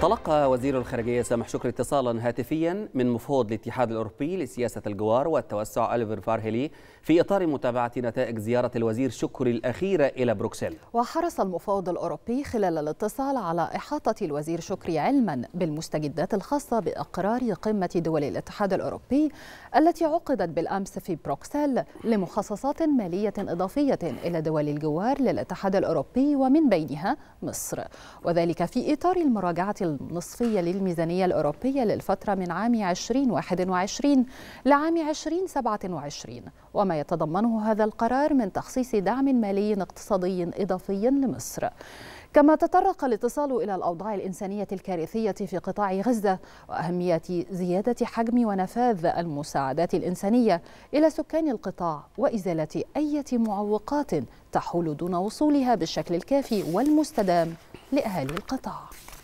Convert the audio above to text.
تلقى وزير الخارجية سامح شكري اتصالا هاتفيا من مفوض الاتحاد الأوروبي لسياسة الجوار والتوسع أليفر فارهلي في إطار متابعة نتائج زيارة الوزير شكري الأخيرة إلى بروكسل وحرص المفوض الأوروبي خلال الاتصال على إحاطة الوزير شكري علما بالمستجدات الخاصة بإقرار قمة دول الاتحاد الأوروبي التي عقدت بالأمس في بروكسل لمخصصات مالية إضافية إلى دول الجوار للاتحاد الأوروبي ومن بينها مصر وذلك في إطار المراجعة النصفية للميزانية الأوروبية للفترة من عام 2021 لعام 2027 وما يتضمنه هذا القرار من تخصيص دعم مالي اقتصادي إضافي لمصر كما تطرق الاتصال إلى الأوضاع الإنسانية الكارثية في قطاع غزة وأهمية زيادة حجم ونفاذ المساعدات الإنسانية إلى سكان القطاع وإزالة أي معوقات تحول دون وصولها بالشكل الكافي والمستدام لأهالي القطاع